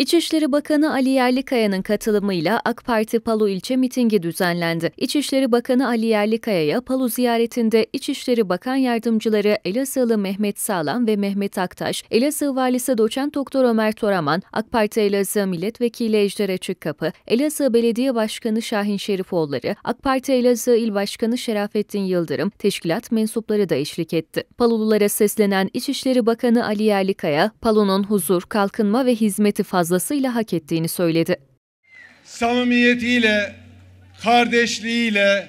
İçişleri Bakanı Ali Yerlikaya'nın katılımıyla AK Parti Palu ilçe mitingi düzenlendi. İçişleri Bakanı Ali Yerlikaya'ya Palu ziyaretinde İçişleri Bakan Yardımcıları Elazığlı Mehmet Sağlam ve Mehmet Aktaş, Elazığ Valisi Doçent Doktor Ömer Toraman, AK Parti Elazığ Milletvekili Ejder Açıkkapı, Elazığ Belediye Başkanı Şahin Şerifoğulları, AK Parti Elazığ İl Başkanı Şerafettin Yıldırım, teşkilat mensupları da eşlik etti. Palululara seslenen İçişleri Bakanı Ali Yerlikaya, Palu'nun huzur, kalkınma ve hizmeti fazla fazlasıyla hak ettiğini söyledi. Samimiyetiyle, kardeşliğiyle,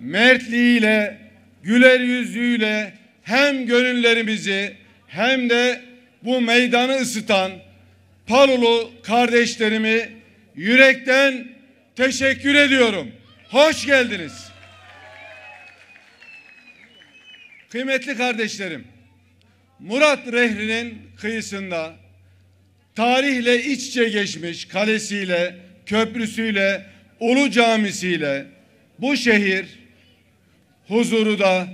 mertliğiyle, güler yüzüyle hem gönüllerimizi hem de bu meydanı ısıtan Palulu kardeşlerimi yürekten teşekkür ediyorum. Hoş geldiniz. Kıymetli kardeşlerim, Murat Rehri'nin kıyısında tarihle iç içe geçmiş kalesiyle, köprüsüyle, ulu camisiyle bu şehir huzuru da,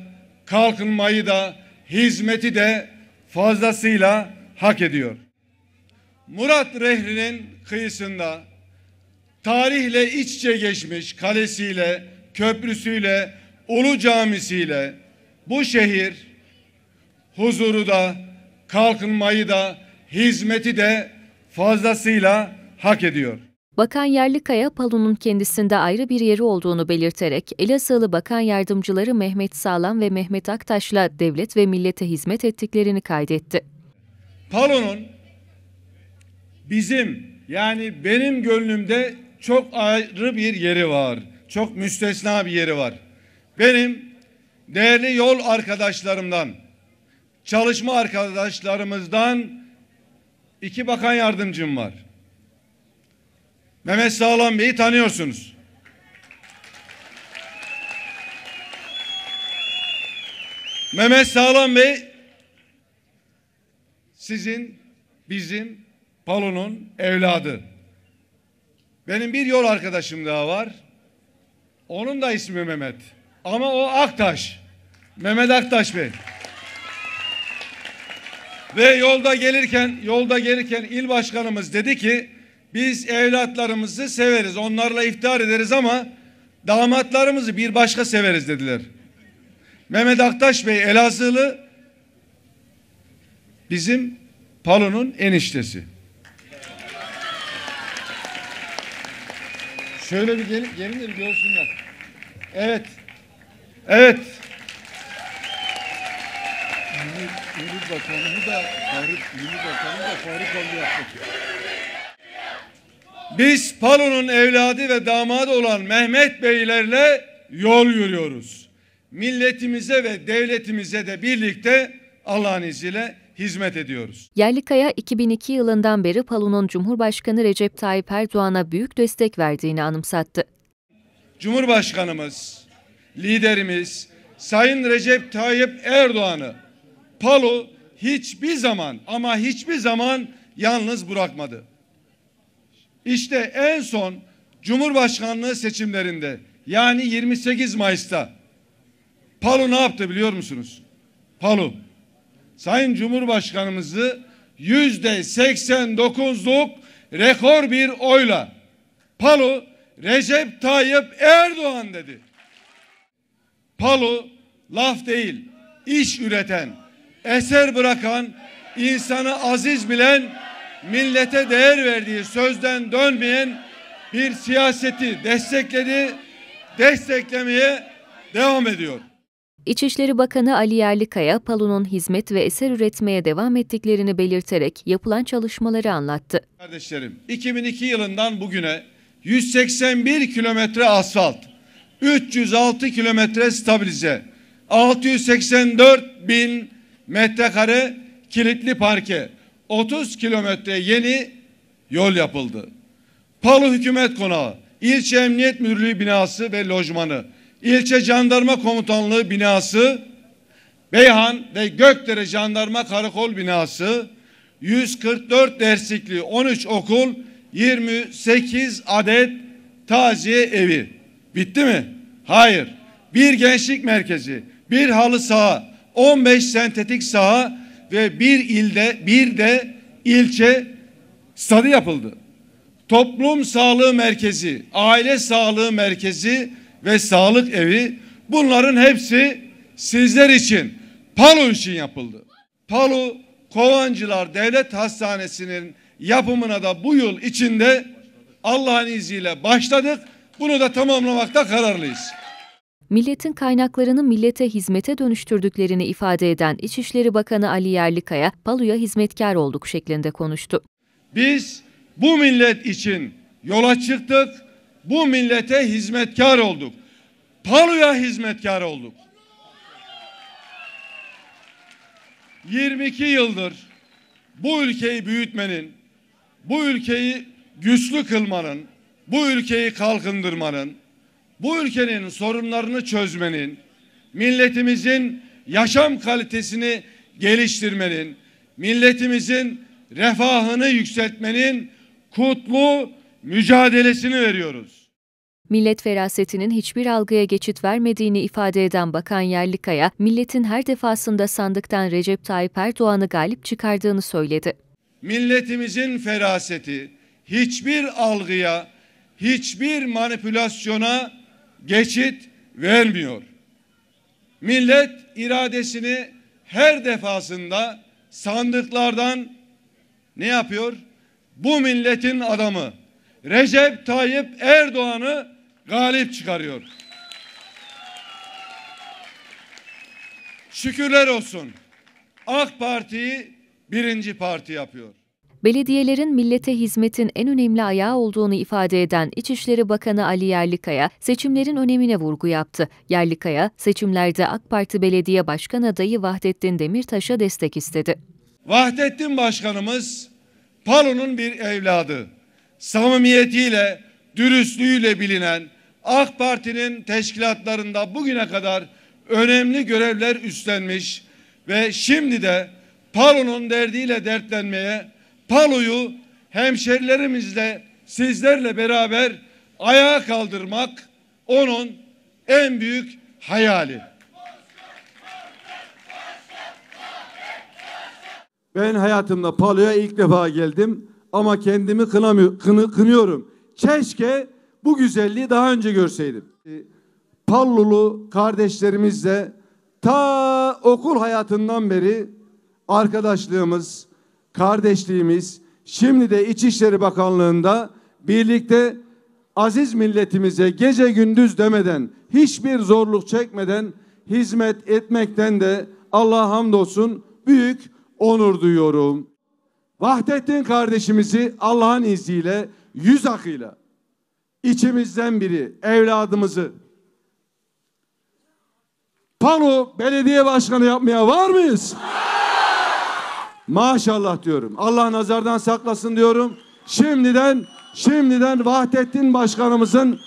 kalkınmayı da, hizmeti de fazlasıyla hak ediyor. Murat Rehri'nin kıyısında tarihle iç içe geçmiş kalesiyle, köprüsüyle, ulu camisiyle bu şehir huzuru da, kalkınmayı da, hizmeti de fazlasıyla hak ediyor. Bakan Yerlikaya, Palu'nun kendisinde ayrı bir yeri olduğunu belirterek, Elazığlı Bakan Yardımcıları Mehmet Sağlam ve Mehmet Aktaş'la devlet ve millete hizmet ettiklerini kaydetti. Palu'nun bizim yani benim gönlümde çok ayrı bir yeri var. Çok müstesna bir yeri var. Benim değerli yol arkadaşlarımdan, çalışma arkadaşlarımızdan İki bakan yardımcım var. Mehmet Sağlam Bey'i tanıyorsunuz. Mehmet Sağlam Bey sizin, bizim, Palo'nun evladı. Benim bir yol arkadaşım daha var. Onun da ismi Mehmet. Ama o Aktaş. Mehmet Aktaş Bey. Ve yolda gelirken yolda gelirken il başkanımız dedi ki biz evlatlarımızı severiz. Onlarla iftihar ederiz ama damatlarımızı bir başka severiz dediler. Mehmet Aktaş Bey Elazığlı bizim Palo'nun eniştesi. Şöyle bir gelin, gelin de bir görsünler. Evet. Evet. Milli, Milli Bakanımı da Fahri, Milli Bakanı da Fahri Kalı Biz Palo'nun evladı ve damadı olan Mehmet Beylerle yol yürüyoruz. Milletimize ve devletimize de birlikte Allah'ın izniyle hizmet ediyoruz. Yerlikaya 2002 yılından beri Palo'nun Cumhurbaşkanı Recep Tayyip Erdoğan'a büyük destek verdiğini anımsattı. Cumhurbaşkanımız, liderimiz Sayın Recep Tayyip Erdoğan'ı Palo hiçbir zaman ama hiçbir zaman yalnız bırakmadı. İşte en son Cumhurbaşkanlığı seçimlerinde yani 28 Mayıs'ta Palu ne yaptı biliyor musunuz? Palu Sayın Cumhurbaşkanımızı yüzde 89'luk rekor bir oyla Palu Recep Tayyip Erdoğan dedi. Palu laf değil, iş üreten, eser bırakan, insanı aziz bilen, millete değer verdiği sözden dönmeyen bir siyaseti destekledi, desteklemeye devam ediyor. İçişleri Bakanı Ali Yerlikaya, Palu'nun hizmet ve eser üretmeye devam ettiklerini belirterek yapılan çalışmaları anlattı. Kardeşlerim, 2002 yılından bugüne 181 kilometre asfalt, 306 kilometre stabilize, 684 bin metrekare kilitli parke 30 kilometre yeni yol yapıldı. Palu Hükümet Konağı, İlçe Emniyet Müdürlüğü binası ve lojmanı, İlçe Jandarma Komutanlığı binası, Beyhan ve Gökdere Jandarma Karakol binası, 144 derslikli 13 okul, 28 adet taziye evi. Bitti mi? Hayır. Bir gençlik merkezi, bir halı saha, 15 sentetik saha ve bir ilde bir de ilçe stadı yapıldı. Toplum sağlığı merkezi, aile sağlığı merkezi ve sağlık evi bunların hepsi sizler için Palu için yapıldı. Palu Kovancılar Devlet Hastanesi'nin yapımına da bu yıl içinde Allah'ın izniyle başladık. Bunu da tamamlamakta kararlıyız milletin kaynaklarını millete hizmete dönüştürdüklerini ifade eden İçişleri Bakanı Ali Yerlikaya, Palu'ya hizmetkar olduk şeklinde konuştu. Biz bu millet için yola çıktık, bu millete hizmetkar olduk. Palu'ya hizmetkar olduk. 22 yıldır bu ülkeyi büyütmenin, bu ülkeyi güçlü kılmanın, bu ülkeyi kalkındırmanın, bu ülkenin sorunlarını çözmenin, milletimizin yaşam kalitesini geliştirmenin, milletimizin refahını yükseltmenin kutlu mücadelesini veriyoruz. Millet ferasetinin hiçbir algıya geçit vermediğini ifade eden Bakan Yerlikaya, milletin her defasında sandıktan Recep Tayyip Erdoğan'ı galip çıkardığını söyledi. Milletimizin feraseti hiçbir algıya, hiçbir manipülasyona geçit vermiyor. Millet iradesini her defasında sandıklardan ne yapıyor? Bu milletin adamı Recep Tayyip Erdoğan'ı galip çıkarıyor. Şükürler olsun. AK Parti'yi birinci parti yapıyor belediyelerin millete hizmetin en önemli ayağı olduğunu ifade eden İçişleri Bakanı Ali Yerlikaya, seçimlerin önemine vurgu yaptı. Yerlikaya, seçimlerde AK Parti Belediye Başkan adayı Vahdettin Demirtaş'a destek istedi. Vahdettin Başkanımız, Palo'nun bir evladı. Samimiyetiyle, dürüstlüğüyle bilinen AK Parti'nin teşkilatlarında bugüne kadar önemli görevler üstlenmiş ve şimdi de Palo'nun derdiyle dertlenmeye paloyu hemşerilerimizle sizlerle beraber ayağa kaldırmak onun en büyük hayali. Ben hayatımda Palo'ya ilk defa geldim ama kendimi kınamıyor, kını, kınıyorum. Keşke bu güzelliği daha önce görseydim. Ee, Pallulu kardeşlerimizle ta okul hayatından beri arkadaşlığımız, kardeşliğimiz şimdi de İçişleri Bakanlığı'nda birlikte aziz milletimize gece gündüz demeden hiçbir zorluk çekmeden hizmet etmekten de Allah'a hamdolsun büyük onur duyuyorum. Vahdettin kardeşimizi Allah'ın izniyle yüz akıyla içimizden biri evladımızı Palo Belediye Başkanı yapmaya var mıyız? Hayır. Maşallah diyorum. Allah nazardan saklasın diyorum. Şimdiden şimdiden Vahdettin Başkanımızın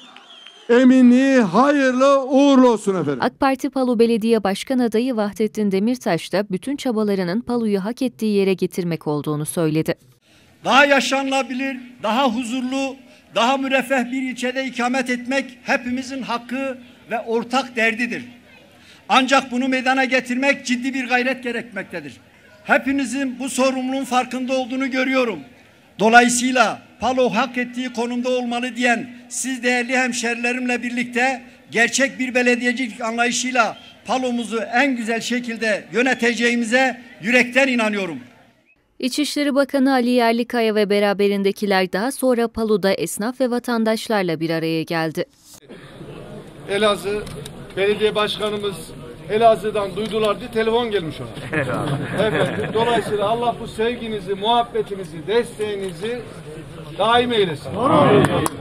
eminliği hayırlı uğurlu olsun efendim. AK Parti Palu Belediye Başkan adayı Vahdettin Demirtaş da bütün çabalarının Palu'yu hak ettiği yere getirmek olduğunu söyledi. Daha yaşanılabilir, daha huzurlu, daha müreffeh bir ilçede ikamet etmek hepimizin hakkı ve ortak derdidir. Ancak bunu meydana getirmek ciddi bir gayret gerekmektedir. Hepinizin bu sorumluluğun farkında olduğunu görüyorum. Dolayısıyla Palo hak ettiği konumda olmalı diyen siz değerli hemşerilerimle birlikte gerçek bir belediyecilik anlayışıyla Palo'muzu en güzel şekilde yöneteceğimize yürekten inanıyorum. İçişleri Bakanı Ali Yerlikaya ve beraberindekiler daha sonra Palu'da esnaf ve vatandaşlarla bir araya geldi. Elazığ Belediye Başkanımız Elazığ'dan duydular diye telefon gelmiş ona. Evet. dolayısıyla Allah bu sevginizi, muhabbetinizi, desteğinizi daim eylesin. Amin.